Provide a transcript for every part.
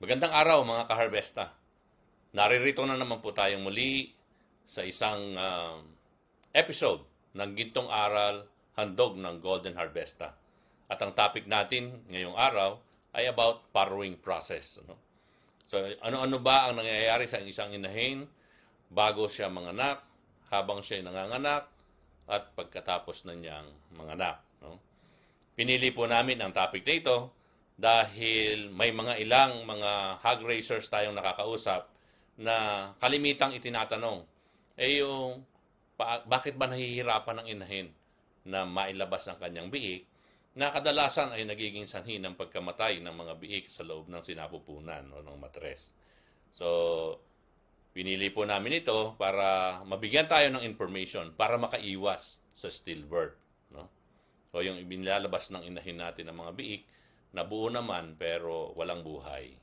Magandang araw mga kaharvesta. Naririto na naman po tayong muli sa isang uh, episode ng Gintong Aral, Handog ng Golden Harvesta. At ang topic natin ngayong araw ay about borrowing process. Ano? So ano-ano ba ang nangyayari sa isang inahin bago siya manganak, habang siya nanganganak, at pagkatapos na niyang manganak. No? Pinili po namin ang topic na ito dahil may mga ilang mga hog racers tayong nakakausap na kalimitang itinatanong eh yung bakit ba nahihirapan ang inahin na mailabas ang kanyang biik na kadalasan ay nagiging sanhi ng pagkamatay ng mga biik sa loob ng sinapupunan o ng matres. So, pinili po namin ito para mabigyan tayo ng information para makaiwas sa stillbirth. No? So, yung inilalabas ng inahin natin ng mga biik, Nabuo naman pero walang buhay.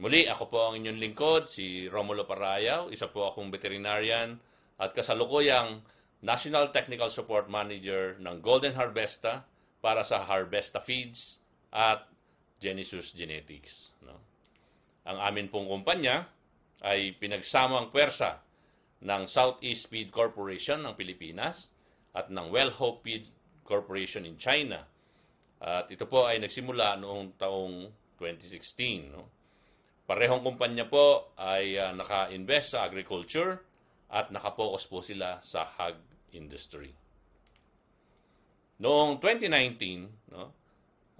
Muli, ako po ang inyong lingkod, si Romulo Parayaw. Isa po akong veterinarian at kasalukuyang National Technical Support Manager ng Golden Harvesta para sa Harvesta Feeds at Genesis Genetics. No? Ang amin pong kumpanya ay pinagsamang pwersa ng Southeast Feed Corporation ng Pilipinas at ng Wellhope Feed Corporation in China. At ito po ay nagsimula noong taong 2016. No? Parehong kumpanya po ay uh, naka-invest sa agriculture at nakapokus po sila sa hog industry. Noong 2019, no,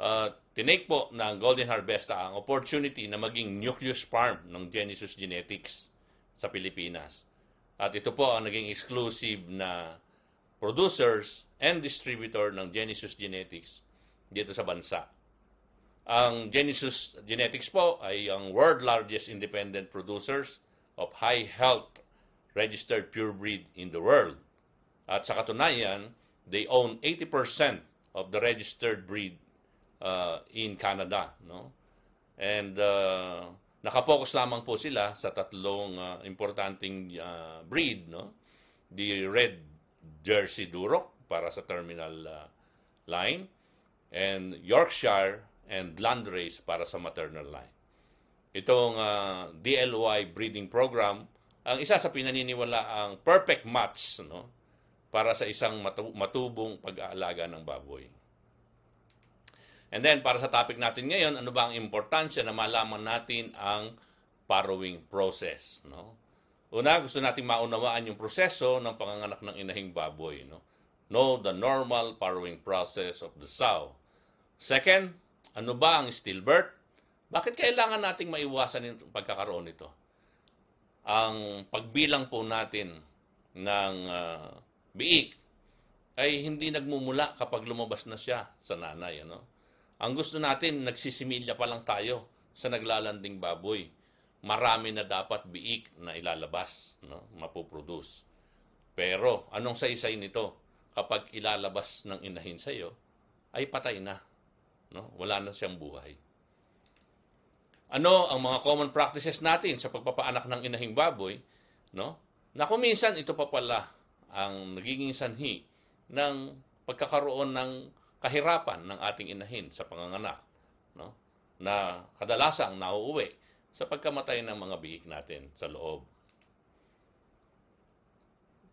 uh, tinake po ng Golden Harvesta ang opportunity na maging nucleus farm ng Genesis Genetics sa Pilipinas. At ito po ang naging exclusive na producers and distributor ng Genesis Genetics dito sa bansa. Ang Genesis Genetics po ay ang world largest independent producers of high health registered pure breed in the world. At sa katunayan, they own 80% of the registered breed uh, in Canada. No? And uh, nakapokus lamang po sila sa tatlong uh, importanting uh, breed. No? The red Jersey Duroc para sa terminal uh, line, and Yorkshire and Landrace para sa maternal line. Itong uh, ah, DLY breeding program, ang isa sa pinaniniwala ang perfect match no, para sa isang matubong pag-aalaga ng baboy. And then, para sa topic natin ngayon, ano ba ang importansya na malaman natin ang borrowing process? No? Una, gusto nating maunawaan yung proseso ng panganganak ng inahing baboy. No? Know the normal farrowing process of the sow. Second, ano ba ang stillbirth? Bakit kailangan nating maiwasan yung pagkakaroon nito? Ang pagbilang po natin ng uh, biik ay hindi nagmumula kapag lumabas na siya sa nanay. Ano? Ang gusto natin, nagsisimilya pa lang tayo sa naglalanding baboy marami na dapat biik na ilalabas, no? mapoproduce. Pero anong saysay nito? Kapag ilalabas ng inahin sa iyo, ay patay na. No? Wala na siyang buhay. Ano ang mga common practices natin sa pagpapaanak ng inahing baboy? No? Na kung minsan ito pa pala ang nagiging sanhi ng pagkakaroon ng kahirapan ng ating inahin sa panganganak. No? Na kadalasang nauuwi sa pagkamatay ng mga biik natin sa loob.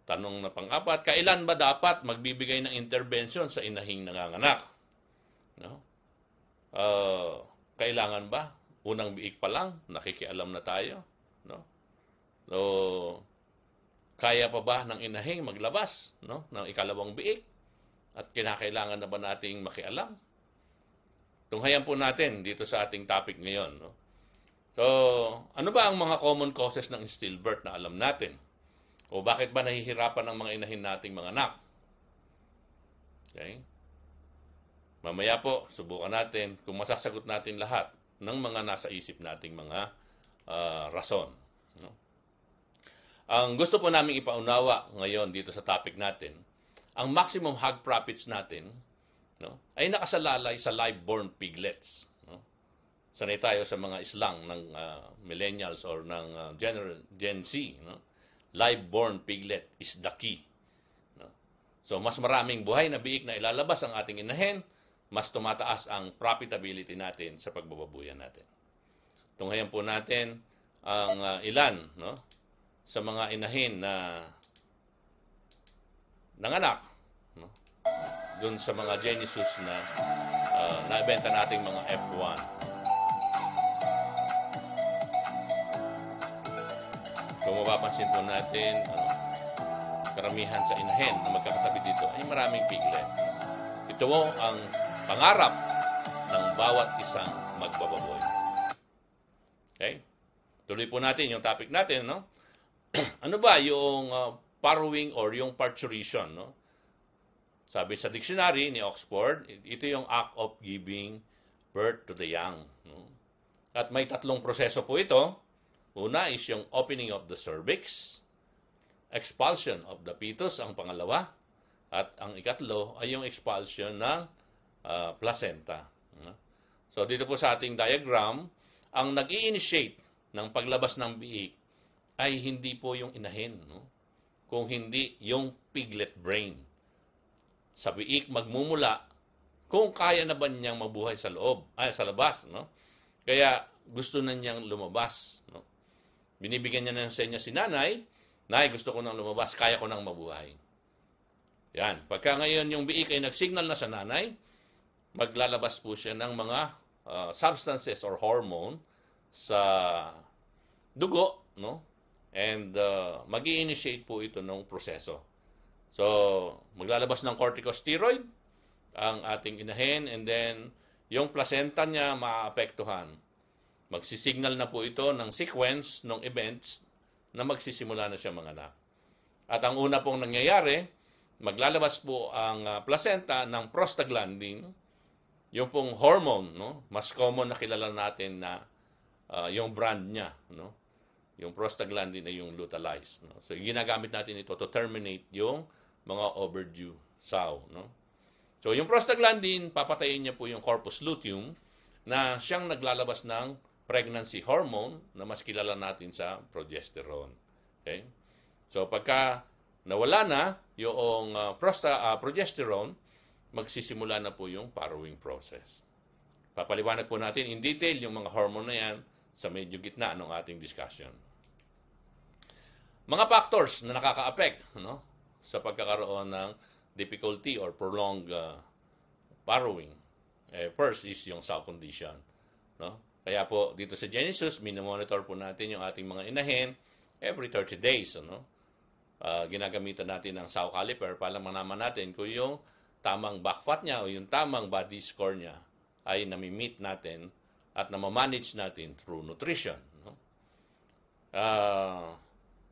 Tanong na pang-apat, kailan ba dapat magbibigay ng intervention sa inahing nanganganak? No? Uh, kailangan ba? Unang biik pa lang, nakikialam na tayo. No? So, kaya pa ba ng inahing maglabas no? ng ikalawang biik? At kinakailangan na ba nating makialam? Tunghayan po natin dito sa ating topic ngayon. No? So, ano ba ang mga common causes ng stillbirth na alam natin? O bakit ba nahihirapan ang mga inahin nating mga anak? Okay? Mamaya po, subukan natin kung masasagot natin lahat ng mga nasa isip nating mga uh, rason. No? Ang gusto po namin ipaunawa ngayon dito sa topic natin, ang maximum hog profits natin no, ay nakasalalay sa live-born piglets sanay tayo sa mga islang ng uh, millennials or ng uh, ah, general, Gen Z. No? Live-born piglet is the key. No? So, mas maraming buhay na biik na ilalabas ang ating inahen, mas tumataas ang profitability natin sa pagbababuyan natin. Tunghayan po natin ang uh, ilan no? sa mga inahin na nanganak no? dun sa mga Genesis na uh, nabenta nating mga F1. Kung mapapansin po natin, ano, karamihan sa inahen na magkakatabi dito ay maraming piglet. Ito po ang pangarap ng bawat isang magbababoy. Okay? Tuloy po natin yung topic natin, no? ano ba yung uh, farrowing or yung parturition, no? Sabi sa dictionary ni Oxford, ito yung act of giving birth to the young. No? At may tatlong proseso po ito. Una is yung opening of the cervix, expulsion of the fetus ang pangalawa, at ang ikatlo ay yung expulsion ng uh, placenta. So dito po sa ating diagram, ang nag initiate ng paglabas ng biik ay hindi po yung inahin, no? kung hindi yung piglet brain. Sa biik magmumula kung kaya na ba niyang mabuhay sa loob, ay sa labas, no? Kaya gusto na niyang lumabas, no? Binibigyan niya ng senya si nanay, Nay, gusto ko nang lumabas, kaya ko nang mabuhay. Yan. Pagka ngayon yung biik ay nag-signal na sa nanay, maglalabas po siya ng mga uh, substances or hormone sa dugo, no? And uh, ah, mag initiate po ito ng proseso. So, maglalabas ng corticosteroid ang ating inahin and then yung placenta niya maapektuhan Magsisignal na po ito ng sequence ng events na magsisimula na siya manganak. At ang una pong nangyayari, maglalabas po ang ah, placenta ng prostaglandin, yung pong hormone, no? mas common na kilala natin na uh, yung brand niya. No? Yung prostaglandin ay yung lutalized. No? So ginagamit natin ito to terminate yung mga overdue sow. No? So yung prostaglandin, papatayin niya po yung corpus luteum na siyang naglalabas ng pregnancy hormone na mas kilala natin sa progesterone. Okay? So pagka nawala na yung uh, prosta, uh, progesterone, magsisimula na po yung parowing process. Papaliwanag po natin in detail yung mga hormone na yan sa medyo gitna ng ating discussion. Mga factors na nakaka-affect no, sa pagkakaroon ng difficulty or prolonged uh, ah, borrowing. Eh, first is yung sound condition. No? Kaya po, dito sa Genesis, minomonitor po natin yung ating mga inahin every 30 days. Ano? Uh, ginagamitan natin ng saw caliper para manaman natin kung yung tamang back fat niya o yung tamang body score niya ay nami-meet natin at namamanage natin through nutrition. No? Uh,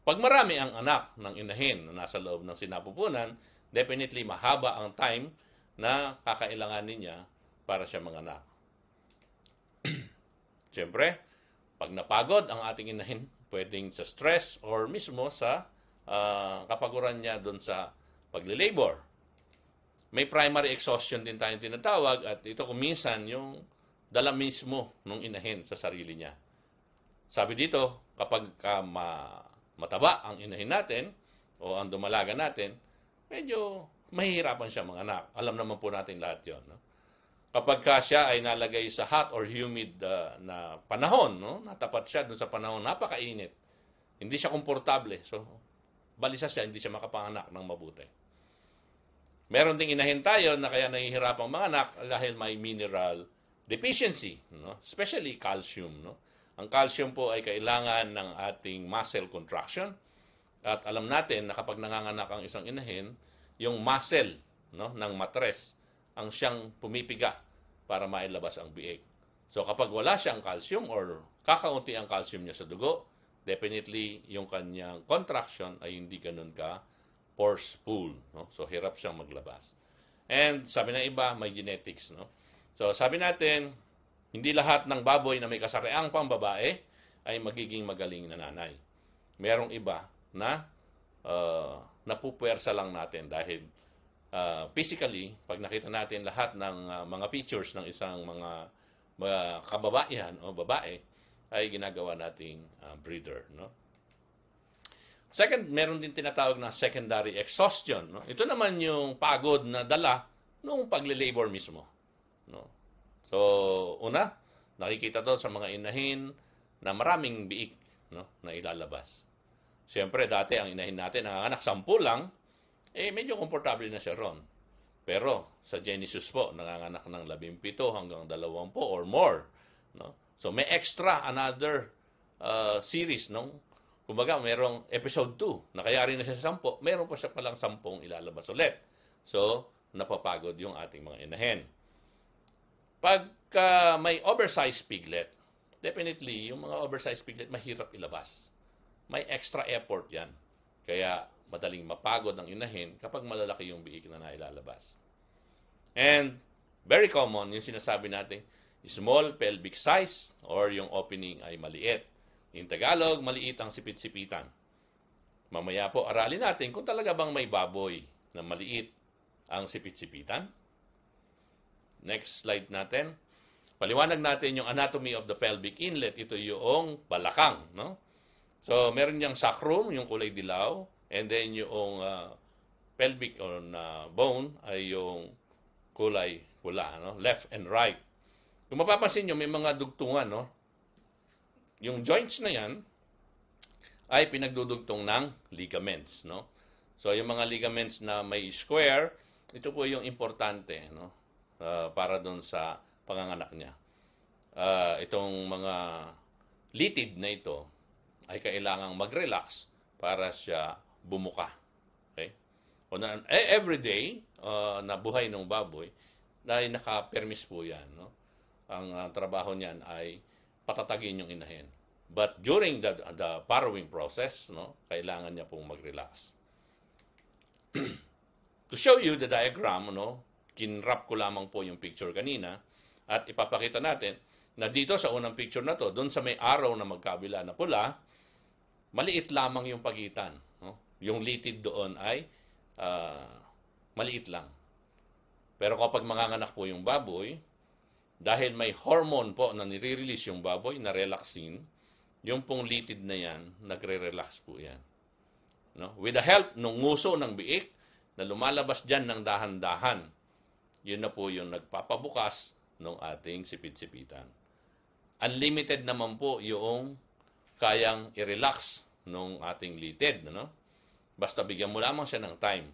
pag marami ang anak ng inahin na nasa loob ng sinapupunan, definitely mahaba ang time na kakailanganin niya para siya manganak. Siyempre, pag napagod ang ating inahin, pwedeng sa stress or mismo sa uh, kapaguran niya doon sa paglilabor. May primary exhaustion din tayong tinatawag at ito kuminsan yung dala mismo nung inahin sa sarili niya. Sabi dito, kapag ka ma mataba ang inahin natin o ang dumalaga natin, medyo mahihirapan siya mga anak. Alam naman po natin lahat yon. No? kapag ka siya ay nalagay sa hot or humid uh, na panahon, no? natapat siya dun sa panahon, napakainit. Hindi siya komportable. So, balisa siya, hindi siya makapanganak ng mabuti. Meron ding inahin na kaya nahihirap ang mga anak dahil may mineral deficiency, no? especially calcium. No? Ang calcium po ay kailangan ng ating muscle contraction. At alam natin na kapag nanganganak ang isang inahin, yung muscle no, ng matres ang siyang pumipiga para mailabas ang biik. So kapag wala siyang calcium or kakaunti ang calcium niya sa dugo, definitely yung kanyang contraction ay hindi ganun ka forceful. No? So hirap siyang maglabas. And sabi ng iba, may genetics. No? So sabi natin, hindi lahat ng baboy na may kasariang pang babae ay magiging magaling na nanay. Merong iba na uh, napupwersa lang natin dahil uh, ah, physically, pag nakita natin lahat ng uh, mga features ng isang mga, mga kababaihan o babae, ay ginagawa nating uh, breeder. No? Second, meron din tinatawag na secondary exhaustion. No? Ito naman yung pagod na dala nung pagle mismo. No? So, una, nakikita to sa mga inahin na maraming biik no, na ilalabas. Siyempre, dati ang inahin natin, ang anak, sampu lang, eh medyo komportable na si ron. Pero sa Genesis po, nanganganak ng 17 hanggang 20 or more. No? So may extra another uh, series. No? Kumbaga, merong episode 2, nakayari na siya sa 10, meron pa siya palang 10 ilalabas ulit. So, napapagod yung ating mga inahen. Pagka may oversized piglet, definitely, yung mga oversized piglet mahirap ilabas. May extra effort yan. Kaya madaling mapagod ang inahin kapag malalaki yung biik na nailalabas. And very common yung sinasabi natin, small pelvic size or yung opening ay maliit. In Tagalog, maliit ang sipit-sipitan. Mamaya po, aralin natin kung talaga bang may baboy na maliit ang sipit-sipitan. Next slide natin. Paliwanag natin yung anatomy of the pelvic inlet. Ito yung balakang. No? So, meron niyang sacrum, yung kulay dilaw. And then yung uh, pelvic or na uh, bone ay yung kulay pula, no? left and right. Kung mapapansin nyo, may mga dugtungan. No? Yung joints na yan ay pinagdudugtong ng ligaments. No? So yung mga ligaments na may square, ito po yung importante no? Uh, para doon sa panganganak niya. Uh, itong mga litid na ito ay kailangang mag-relax para siya bumuka. Okay? O na, eh, every day uh, na buhay ng baboy, dahil naka-permis po yan. No? Ang uh, trabaho niyan ay patatagin yung inahin. But during the, the farrowing process, no, kailangan niya pong mag-relax. to show you the diagram, no, kinrap ko lamang po yung picture kanina at ipapakita natin na dito sa unang picture na to, doon sa may araw na magkabila na pula, maliit lamang yung pagitan yung litid doon ay uh, maliit lang. Pero kapag manganganak po yung baboy, dahil may hormone po na nire-release yung baboy na relaxin, yung pong litid na yan, nagre-relax po yan. No? With the help ng nguso ng biik na lumalabas dyan ng dahan-dahan, yun na po yung nagpapabukas ng ating sipit-sipitan. Unlimited naman po yung kayang i-relax ng ating litid. No? Basta bigyan mo lamang siya ng time.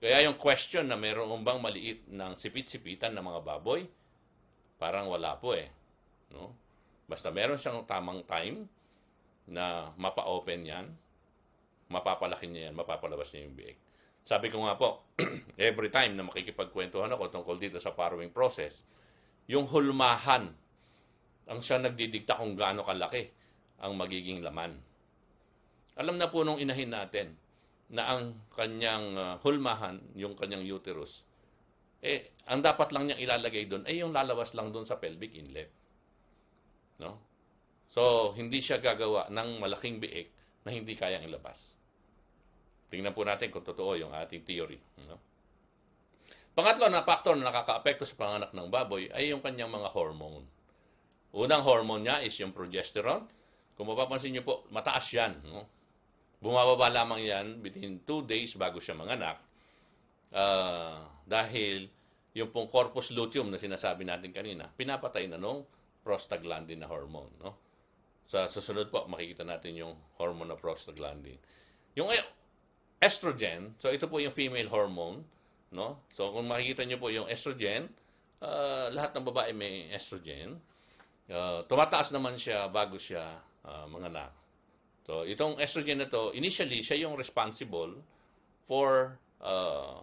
Kaya yung question na meron bang maliit ng sipit-sipitan ng mga baboy, parang wala po eh. No? Basta meron siyang tamang time na mapa-open yan, mapapalaki niya yan, mapapalabas niya yung biig. Sabi ko nga po, every time na makikipagkwentuhan ako tungkol dito sa farrowing process, yung hulmahan ang siya nagdidikta kung gaano kalaki ang magiging laman. Alam na po nung inahin natin, na ang kanyang ah, hulmahan, yung kanyang uterus, eh, ang dapat lang niyang ilalagay doon ay eh, yung lalabas lang doon sa pelvic inlet. No? So, hindi siya gagawa ng malaking biik na hindi kayang ilabas. Tingnan po natin kung totoo yung ating theory. No? Pangatlo na factor na nakakaapekto sa panganak ng baboy ay yung kanyang mga hormone. Unang hormone niya is yung progesterone. Kung mapapansin niyo po, mataas yan. No? Bumababa lamang yan within 2 days bago siya manganak. Uh, dahil yung pong corpus luteum na sinasabi natin kanina, pinapatay na nung prostaglandin na hormone. No? Sa susunod po, makikita natin yung hormone na prostaglandin. Yung eh, estrogen, so ito po yung female hormone. No? So kung makikita nyo po yung estrogen, uh, lahat ng babae may estrogen. Uh, tumataas naman siya bago siya uh, manganak. So, itong estrogen na to, initially, siya yung responsible for uh,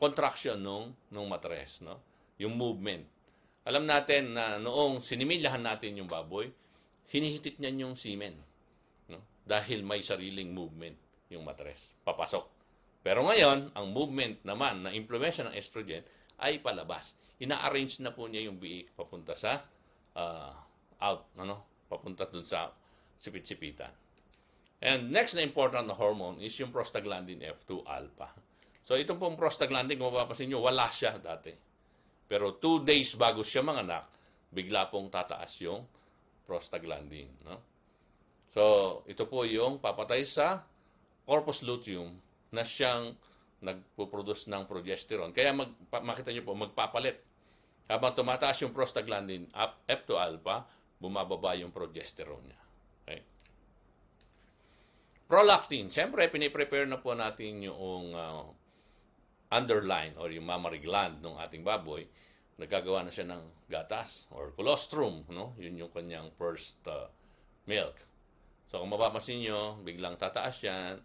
contraction nung, nung matres, no? yung movement. Alam natin na noong sinimilahan natin yung baboy, hinihitit niyan yung semen. No? Dahil may sariling movement yung matres, papasok. Pero ngayon, ang movement naman na implementation ng estrogen ay palabas. Ina-arrange na po niya yung biik papunta sa uh, out, ano? papunta dun sa sipit-sipitan. And next na important na hormone is yung prostaglandin F2 alpha. So itong pong prostaglandin, kung mapapansin nyo, wala siya dati. Pero two days bago siya manganak, bigla pong tataas yung prostaglandin. No? So ito po yung papatay sa corpus luteum na siyang nagpuproduce ng progesterone. Kaya mag, makita nyo po, magpapalit. Habang tumataas yung prostaglandin, F2 alpha, bumababa yung progesterone niya. Prolactin, siyempre, piniprepare na po natin yung uh, underline or yung mammary gland ng ating baboy. Nagkagawa na siya ng gatas or colostrum, no? Yun yung kanyang first uh, milk. So, kung mapapansin nyo, biglang tataas yan.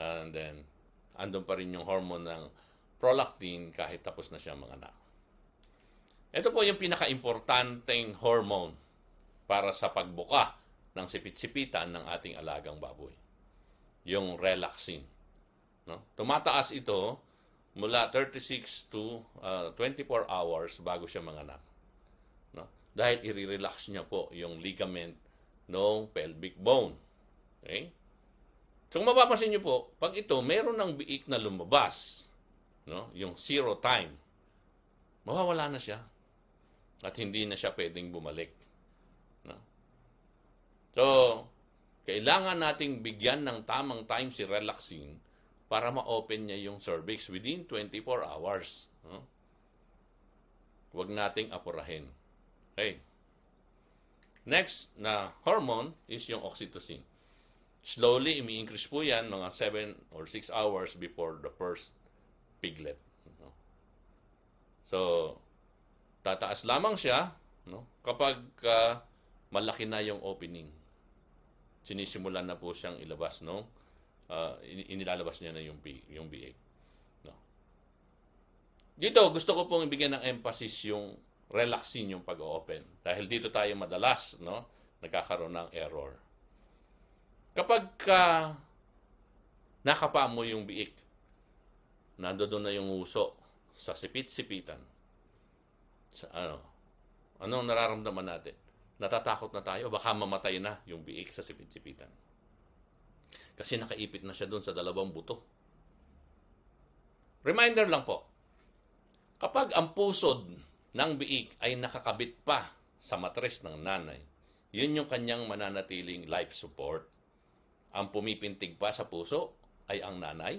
And then, andun pa rin yung hormone ng prolactin kahit tapos na siya mga anak. Ito po yung pinaka-importanting hormone para sa pagbuka ng sipit-sipitan ng ating alagang baboy yung relaxin. No? Tumataas ito mula 36 to uh, 24 hours bago siya manganak. No? Dahil i-relax niya po yung ligament ng pelvic bone. Okay? So kung mapapansin niyo po, pag ito meron ng biik na lumabas, no? yung zero time, mawawala na siya at hindi na siya pwedeng bumalik. No? So, kailangan nating bigyan ng tamang time si relaxin para ma-open niya yung cervix within 24 hours. No? Hmm? Huwag nating apurahin. Okay. Next na hormone is yung oxytocin. Slowly, imi-increase po yan mga 7 or 6 hours before the first piglet. No? So, tataas lamang siya no? kapag uh, malaki na yung opening sinisimulan na po siyang ilabas no uh, inilalabas niya na yung B, yung BA no dito gusto ko pong ibigyan ng emphasis yung relaxin yung pag-open dahil dito tayo madalas no nagkakaroon ng error kapag ka nakapa mo yung biik nandoon na yung uso sa sipit-sipitan sa ano anong nararamdaman natin natatakot na tayo, baka mamatay na yung biik sa sipit-sipitan. Kasi nakaipit na siya doon sa dalawang buto. Reminder lang po, kapag ang pusod ng biik ay nakakabit pa sa matres ng nanay, yun yung kanyang mananatiling life support. Ang pumipintig pa sa puso ay ang nanay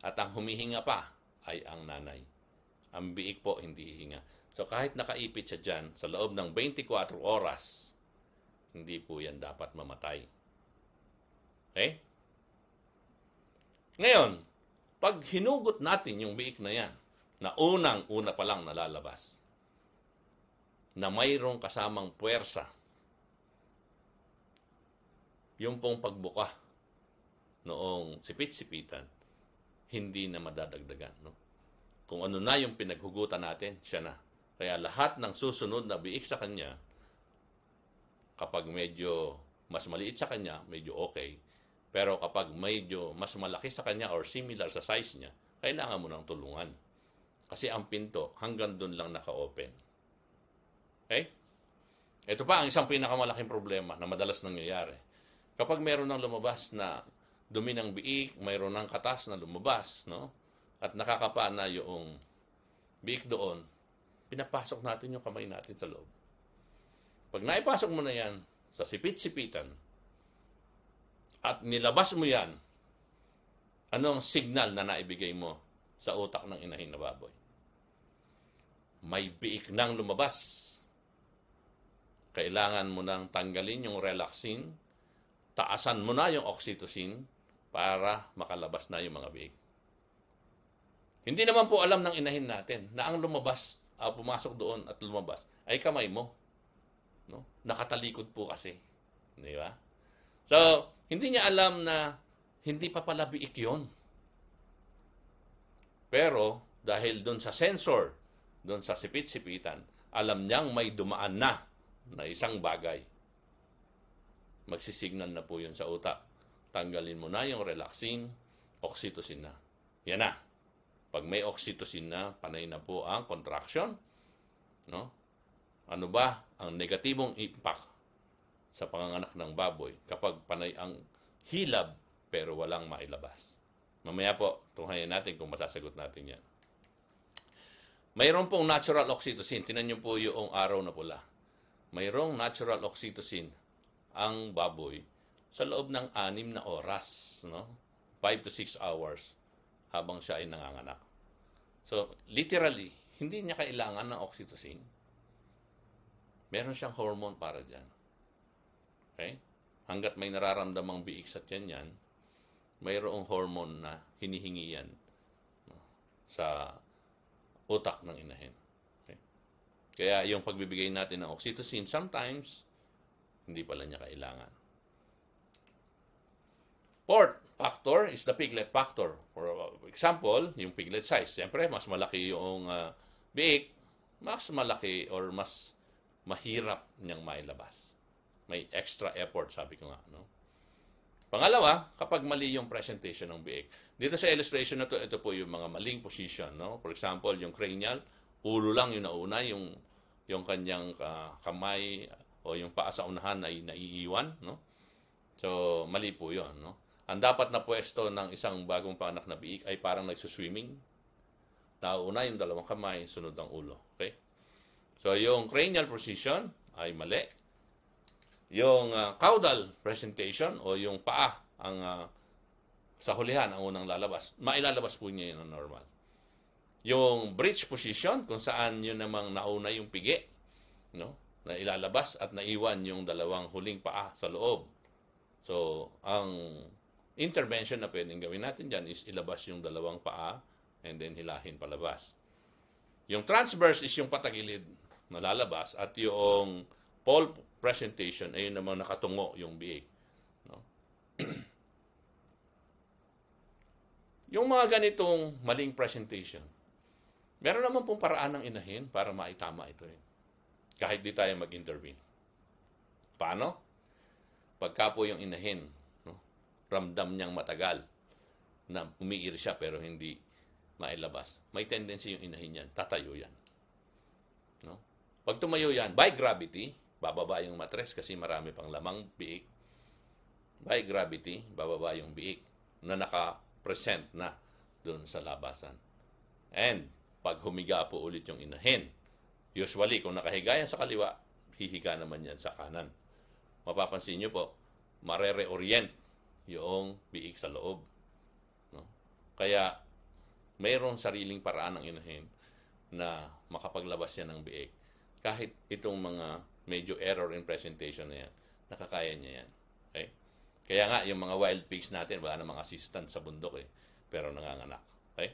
at ang humihinga pa ay ang nanay. Ang biik po hindi hihinga. So kahit nakaipit siya dyan, sa loob ng 24 oras, hindi po yan dapat mamatay. Okay? Eh? Ngayon, pag hinugot natin yung biik na yan, na unang-una pa lang nalalabas, na mayroong kasamang puwersa, yung pong pagbuka noong sipit-sipitan, hindi na madadagdagan. No? Kung ano na yung pinaghugutan natin, siya na. Kaya lahat ng susunod na biik sa kanya, kapag medyo mas maliit sa kanya, medyo okay. Pero kapag medyo mas malaki sa kanya or similar sa size niya, kailangan mo ng tulungan. Kasi ang pinto hanggang doon lang naka-open. Okay? Ito pa ang isang pinakamalaking problema na madalas nangyayari. Kapag meron ng lumabas na dumi ng biik, mayroon ng katas na lumabas, no? At nakakapa na yung biik doon, pinapasok natin yung kamay natin sa loob. Pag naipasok mo na yan sa sipit-sipitan at nilabas mo yan, anong signal na naibigay mo sa utak ng inahin na baboy? May biik nang lumabas. Kailangan mo nang tanggalin yung relaxin, taasan mo na yung oxytocin para makalabas na yung mga biik. Hindi naman po alam ng inahin natin na ang lumabas uh, pumasok doon at lumabas ay kamay mo. No? Nakatalikod po kasi. Di ba? So, hindi niya alam na hindi pa pala biik yun. Pero, dahil doon sa sensor, doon sa sipit-sipitan, alam niyang may dumaan na na isang bagay. Magsisignal na po yun sa utak. Tanggalin mo na yung relaxing, oxytocin na. Yan na. Pag may oxytocin na, panay na po ang contraction. No? Ano ba ang negatibong impact sa panganganak ng baboy kapag panay ang hilab pero walang mailabas? Mamaya po, tunghayan natin kung masasagot natin yan. Mayroon pong natural oxytocin. Tinan niyo po yung araw na pula. Mayroong natural oxytocin ang baboy sa loob ng anim na oras. No? 5 to 6 hours habang siya ay nanganganak. So, literally, hindi niya kailangan ng oxytocin. Meron siyang hormone para dyan. Okay? Hanggat may nararamdamang biik sa tiyan yan, mayroong hormone na hinihingi yan sa utak ng inahin. Okay? Kaya yung pagbibigay natin ng oxytocin, sometimes, hindi pala niya kailangan. Fourth, factor is the piglet factor. For example, yung piglet size. Siyempre, mas malaki yung uh, biik, mas malaki or mas mahirap niyang mailabas. May extra effort, sabi ko nga. No? Pangalawa, kapag mali yung presentation ng biik. Dito sa illustration na to, ito po yung mga maling position. No? For example, yung cranial, ulo lang yung nauna, yung, yung kanyang uh, kamay o yung paa sa unahan ay naiiwan. No? So, mali po yun. No? Ang dapat na pwesto ng isang bagong panganak na biik ay parang nagsuswimming. Nauna yung dalawang kamay, sunod ang ulo. Okay? So, yung cranial position ay mali. Yung uh, caudal presentation o yung paa ang uh, sa hulihan ang unang lalabas. Mailalabas po niya yun ang normal. Yung bridge position, kung saan yun namang nauna yung pigi, no? na ilalabas at naiwan yung dalawang huling paa sa loob. So, ang intervention na pwedeng gawin natin dyan is ilabas yung dalawang paa and then hilahin palabas. Yung transverse is yung patagilid na lalabas at yung pole presentation ay yun naman nakatungo yung BA. No? yung mga ganitong maling presentation, meron naman pong paraan ng inahin para maitama ito rin. Eh. Kahit di tayo mag-intervene. Paano? Pagka po yung inahin ramdam niyang matagal na umiir siya pero hindi mailabas. May tendency yung inahin yan, tatayo yan. No? Pag tumayo yan, by gravity, bababa yung matres kasi marami pang lamang biik. By gravity, bababa yung biik na naka-present na doon sa labasan. And pag humiga po ulit yung inahin, usually kung nakahiga yan sa kaliwa, hihiga naman yan sa kanan. Mapapansin nyo po, marereorient yung biik sa loob. No? Kaya, mayroon sariling paraan ng inahin na makapaglabas yan ng biik. Kahit itong mga medyo error in presentation na yan, nakakaya niya yan. Okay? Kaya nga, yung mga wild pigs natin, wala namang assistant sa bundok eh, pero nanganganak. Okay?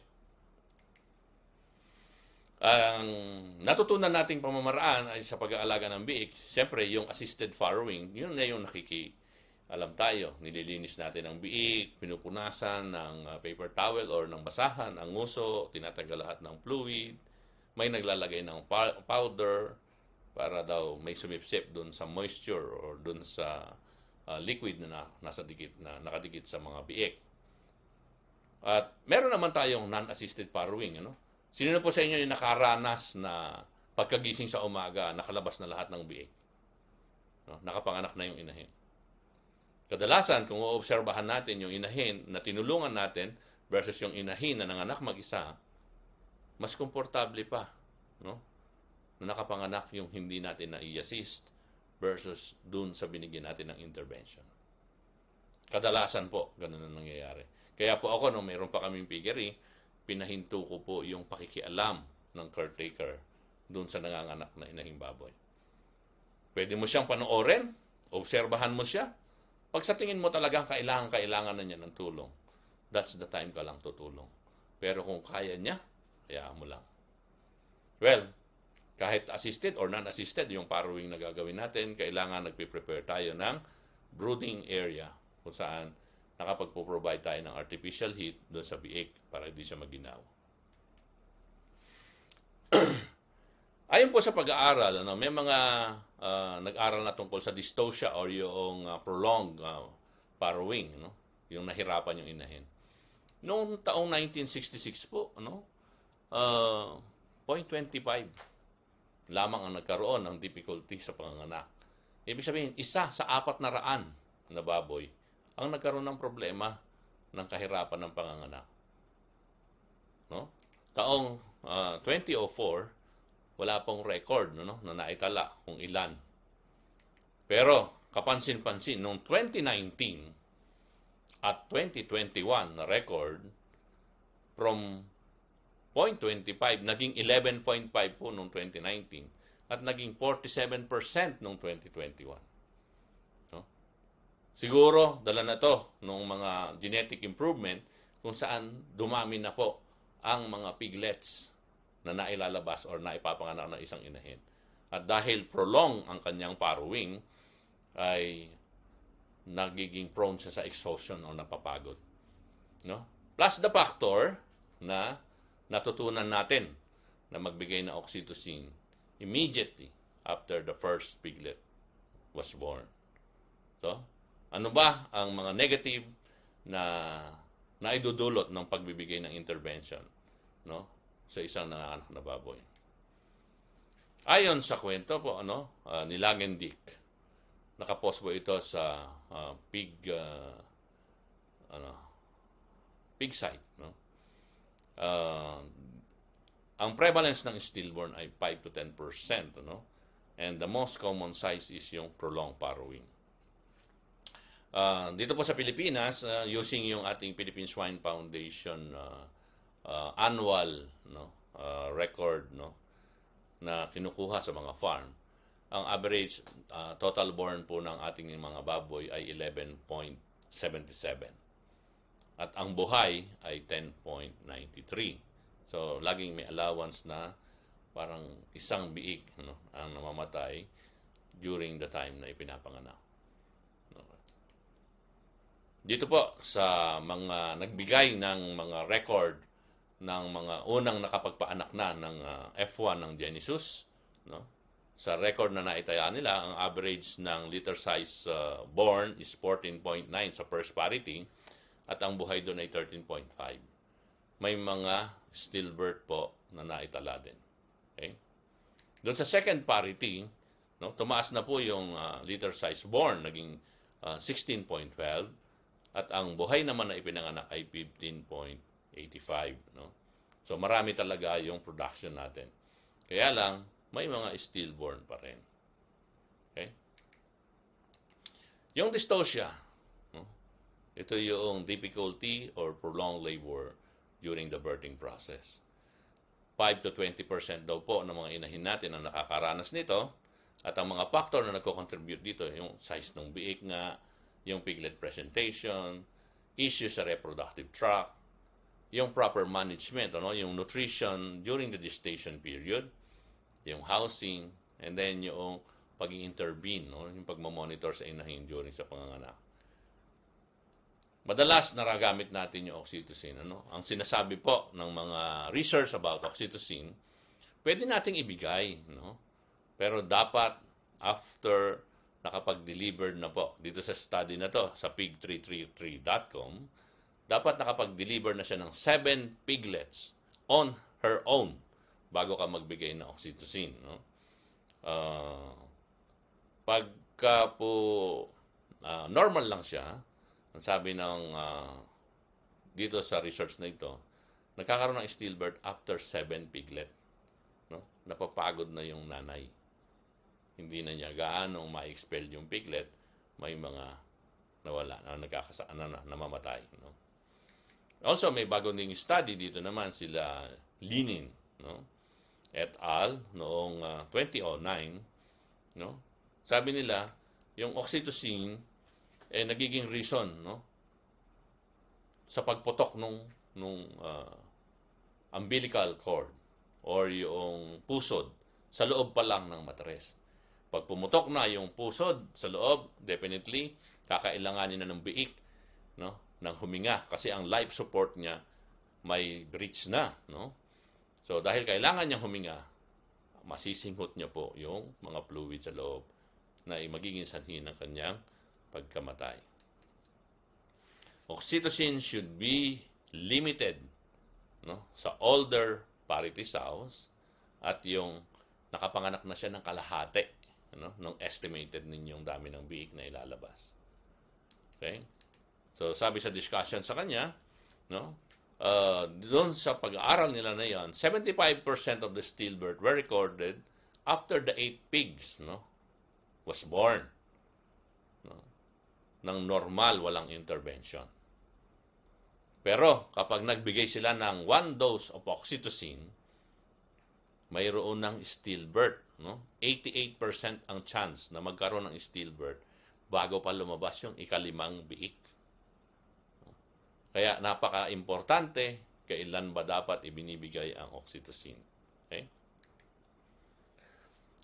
Ang natutunan nating pamamaraan ay sa pag-aalaga ng biik, siyempre yung assisted farrowing, yun na yung nakikita alam tayo, nililinis natin ang biik, pinupunasan ng ah, paper towel or ng basahan, ang nguso, tinatanggal lahat ng fluid, may naglalagay ng powder para daw may sumipsip doon sa moisture or doon sa uh, liquid na, nasa dikit na nakadikit sa mga biik. At meron naman tayong non-assisted farrowing, ano? Sino na po sa inyo yung nakaranas na pagkagising sa umaga, nakalabas na lahat ng biik? No? Nakapanganak na yung inahin. Kadalasan, kung oobserbahan natin yung inahin na tinulungan natin versus yung inahin na nanganak mag-isa, mas komportable pa, no? Na nakapanganak yung hindi natin na i-assist versus dun sa binigyan natin ng intervention. Kadalasan po, ganun ang nangyayari. Kaya po ako, nung mayroon pa kaming piggery, eh, pinahinto ko po yung pakikialam ng caretaker dun sa nanganganak na inahing baboy. Pwede mo siyang panoorin, obserbahan mo siya, pag sa tingin mo talagang kailangan, kailangan na niya ng tulong, that's the time ka lang tutulong. Pero kung kaya niya, kaya mo lang. Well, kahit assisted or non-assisted, yung parawing na gagawin natin, kailangan nagpe-prepare tayo ng brooding area kung saan nakapagpo-provide tayo ng artificial heat doon sa biik para hindi siya maginaw. Ayon po sa pag-aaral, ano, may mga uh, nag-aral na tungkol sa dystocia or yung uh, prolonged uh, borrowing, no? yung nahirapan yung inahin. Noong taong 1966 po, ano, uh, 0.25 lamang ang nagkaroon ng difficulty sa panganganak. Ibig sabihin, isa sa apat na raan na baboy ang nagkaroon ng problema ng kahirapan ng panganganak. No? Taong uh, 2004, wala pong record no, no, na naitala kung ilan. Pero kapansin-pansin, noong 2019 at 2021 na record, from 0.25 naging 11.5 po noong 2019 at naging 47% noong 2021. No? Siguro, dala na to ng mga genetic improvement kung saan dumami na po ang mga piglets na nailalabas or naipapanganak ng isang inahin. At dahil prolong ang kanyang paruwing, ay nagiging prone siya sa exhaustion o napapagod. No? Plus the factor na natutunan natin na magbigay ng oxytocin immediately after the first piglet was born. So, ano ba ang mga negative na naidudulot ng pagbibigay ng intervention? No? sa isang nanganak na baboy. Ayon sa kwento po ano, uh, ni Langendick, nakapost po ito sa uh, pig uh, ano, pig site, no? Uh, ang prevalence ng stillborn ay 5 to 10%, no? And the most common size is yung prolonged farrowing. Uh, dito po sa Pilipinas, uh, using yung ating Philippine Swine Foundation uh, uh, annual no uh, record no na kinukuha sa mga farm ang average uh, total born po ng ating mga baboy ay 11.77 at ang buhay ay 10.93 so laging may allowance na parang isang biik no ang namamatay during the time na ipinapanganak dito po sa mga nagbigay ng mga record ng mga unang nakapagpaanak na ng ah, F1 ng Genesis, no? Sa record na naitaya nila, ang average ng liter size uh, born is 14.9 sa first parity at ang buhay doon ay 13.5. May mga stillbirth po na naitala din. Okay? Doon sa second parity, no, tumaas na po yung uh, liter size born, naging uh, 16.12 at ang buhay naman na ipinanganak ay 15.5. 85, no? So marami talaga yung production natin. Kaya lang may mga stillborn pa rin. Okay? Yung dystocia, no? ito yung difficulty or prolonged labor during the birthing process. 5 to 20% daw po ng mga inahin natin ang nakakaranas nito. At ang mga factor na nagko-contribute dito, yung size ng biik nga, yung piglet presentation, issues sa reproductive tract, yung proper management, ano, yung nutrition during the gestation period, yung housing, and then yung pag-intervene, no, yung pagmamonitor sa inahin during sa panganganak. Madalas naragamit natin yung oxytocin. Ano? Ang sinasabi po ng mga research about oxytocin, pwede nating ibigay, no? Pero dapat after nakapag-deliver na po dito sa study na to sa pig333.com dapat nakapag-deliver na siya ng 7 piglets on her own bago ka magbigay ng oxytocin. No? Uh, pagka po uh, normal lang siya, ang sabi ng uh, dito sa research na ito, nagkakaroon ng stillbirth after 7 piglet. No? Napapagod na yung nanay. Hindi na niya gaano ma-expel yung piglet, may mga nawala, na nagkakasa, na, namamatay. No? Also, may bagong ding study dito naman sila Lenin, no? Et al. noong uh, ah, 2009, no? Sabi nila, yung oxytocin eh nagiging reason, no? Sa pagputok nung nung uh, umbilical cord or yung pusod sa loob pa lang ng matres. Pag pumutok na yung pusod sa loob, definitely kakailanganin na ng biik, no? ng huminga kasi ang life support niya may breach na, no? So dahil kailangan niyang huminga, masisinghot niya po yung mga fluid sa loob na magiging sanhi ng kanyang pagkamatay. Oxytocin should be limited no? sa older parity sows at yung nakapanganak na siya ng kalahati no? ng estimated ninyong dami ng biik na ilalabas. Okay? So sabi sa discussion sa kanya, no? Uh, doon sa pag-aaral nila na yan, 75% of the stillbirth were recorded after the eight pigs, no? Was born. No? Nang normal, walang intervention. Pero kapag nagbigay sila ng one dose of oxytocin, mayroon ng stillbirth. No? 88% ang chance na magkaroon ng stillbirth bago pa lumabas yung ikalimang biik. Kaya napaka-importante kailan ba dapat ibinibigay ang oxytocin. Okay?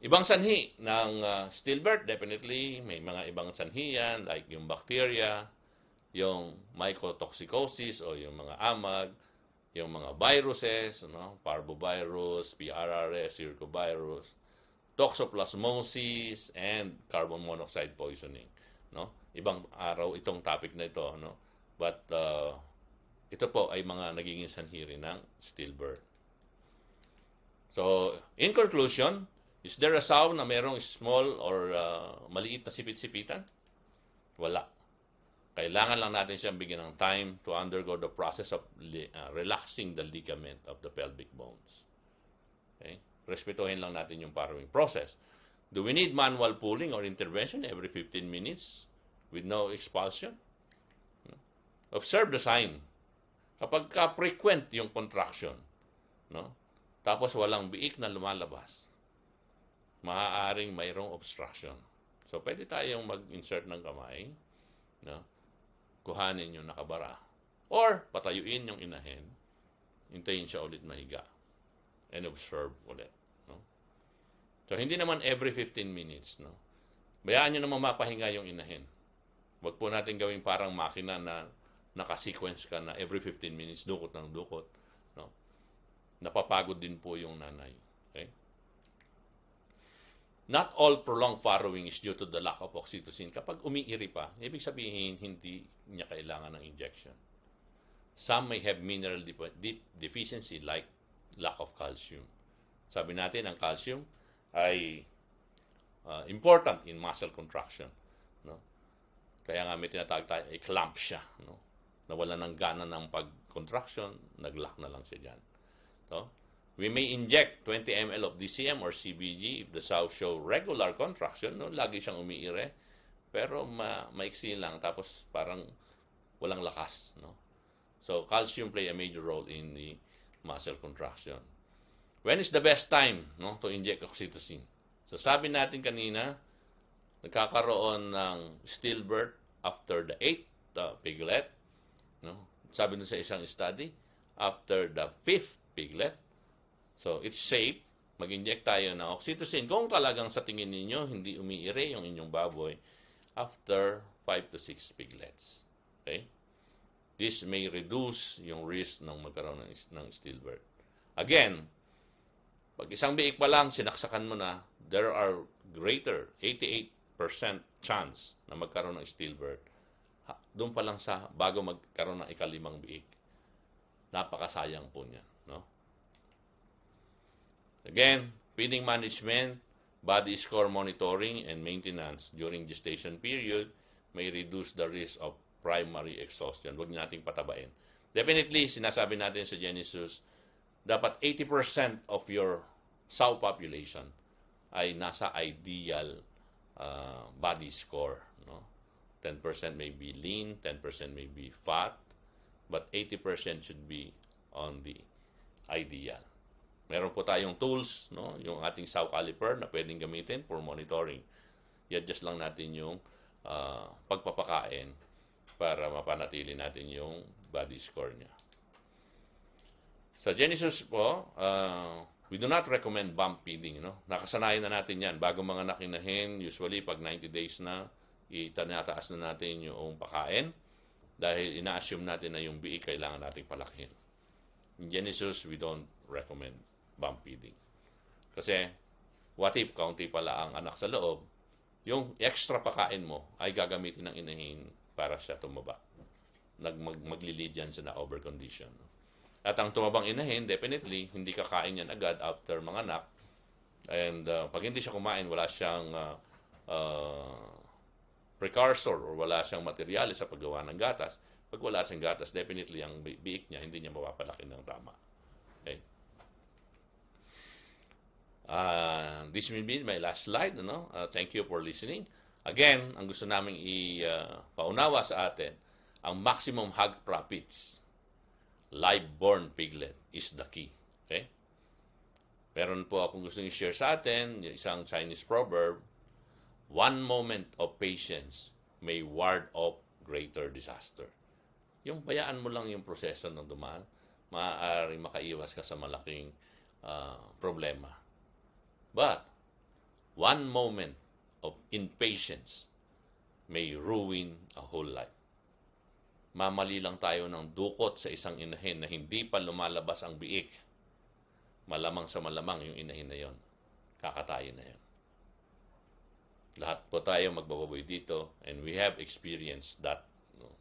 Ibang sanhi ng uh, stillbirth, definitely, may mga ibang sanhi yan, like yung bacteria, yung mycotoxicosis o yung mga amag, yung mga viruses, no? parvovirus, PRRS, circovirus, toxoplasmosis, and carbon monoxide poisoning. No? Ibang araw itong topic na ito. No? But uh, ito po ay mga naging sanhiri ng stillbirth. So, in conclusion, is there a sow na merong small or uh, maliit na sipit-sipitan? Wala. Kailangan lang natin siyang bigyan ng time to undergo the process of uh, relaxing the ligament of the pelvic bones. Okay? Respetuhin lang natin yung borrowing process. Do we need manual pulling or intervention every 15 minutes with no expulsion? Observe the sign. Kapag ka frequent yung contraction, no? tapos walang biik na lumalabas, maaaring mayroong obstruction. So, pwede tayong mag-insert ng kamay, no? kuhanin yung nakabara, or patayuin yung inahin, hintayin siya ulit mahiga, and observe ulit. No? So, hindi naman every 15 minutes. No? Bayaan nyo naman mapahinga yung inahin. Huwag po natin gawing parang makina na naka-sequence ka na every 15 minutes dukot ng dukot, no? Napapagod din po yung nanay. Okay? Not all prolonged farrowing is due to the lack of oxytocin. Kapag umiiri pa, ibig sabihin hindi niya kailangan ng injection. Some may have mineral deficiency like lack of calcium. Sabi natin, ang calcium ay uh, important in muscle contraction. No? Kaya nga may tinatawag tayo, ay clamp siya. No? nawala ng gana ng pag-contraction, nag-lock na lang siya dyan. No? We may inject 20 ml of DCM or CBG if the sow show regular contraction, no? lagi siyang umiire, pero ma maiksi lang, tapos parang walang lakas. No? So calcium play a major role in the muscle contraction. When is the best time no, to inject oxytocin? So sabi natin kanina, nagkakaroon ng stillbirth after the 8th uh, piglet, No? Sabi nun sa isang study, after the fifth piglet, so it's safe, mag-inject tayo ng oxytocin. Kung talagang sa tingin ninyo, hindi umiire yung inyong baboy, after 5 to 6 piglets. Okay? This may reduce yung risk ng magkaroon ng, ng stillbirth. Again, pag isang biik pa lang, sinaksakan mo na, there are greater 88% chance na magkaroon ng stillbirth doon pa lang sa bago magkaroon ng ikalimang biik. Napakasayang po niya. No? Again, feeding management, body score monitoring, and maintenance during gestation period may reduce the risk of primary exhaustion. Huwag nating patabain. Definitely, sinasabi natin sa Genesis, dapat 80% of your sow population ay nasa ideal uh, body score 10% may be lean, 10% may be fat, but 80% should be on the ideal. Meron po tayong tools, no? yung ating saw caliper na pwedeng gamitin for monitoring. I-adjust lang natin yung uh, pagpapakain para mapanatili natin yung body score niya. Sa Genesis po, uh, we do not recommend bump feeding. No? Nakasanayan na natin yan. Bago mga nakinahin, usually pag 90 days na, itanataas na natin yung pakain dahil ina-assume natin na yung BE kailangan nating palakihin. In Genesis, we don't recommend bump feeding. Kasi, what if kaunti pala ang anak sa loob, yung extra pakain mo ay gagamitin ng inahin para siya tumaba. Nag, mag, maglilid yan sa na-over condition. At ang tumabang inahin, definitely, hindi kakain yan agad after mga anak. And uh, pag hindi siya kumain, wala siyang uh, uh, precursor or wala siyang materyales sa paggawa ng gatas. Pag wala siyang gatas, definitely ang biik niya hindi niya mapapalaki ng tama. Okay? Uh, this will be my last slide. No? Uh, ah, thank you for listening. Again, ang gusto naming ipaunawa ah, uh, sa atin, ang maximum hog profits, live-born piglet is the key. Okay? Meron po akong gusto i-share sa atin, isang Chinese proverb, one moment of patience may ward off greater disaster. Yung bayaan mo lang yung proseso ng dumaan, maaaring makaiwas ka sa malaking uh, problema. But, one moment of impatience may ruin a whole life. Mamali lang tayo ng dukot sa isang inahin na hindi pa lumalabas ang biik. Malamang sa malamang yung inahin na yon. Kakatayin na yon. Lahat po tayo magbababoy dito and we have experienced that. No?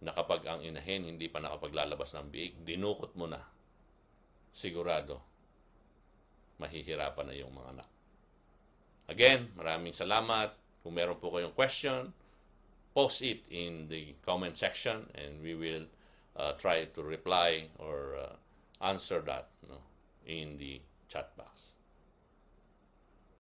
Na kapag ang inahin hindi pa nakapaglalabas ng biik, dinukot mo na. Sigurado, mahihirapan na yung mga anak. Again, maraming salamat. Kung meron po kayong question, post it in the comment section and we will uh, try to reply or uh, answer that no, in the chat box.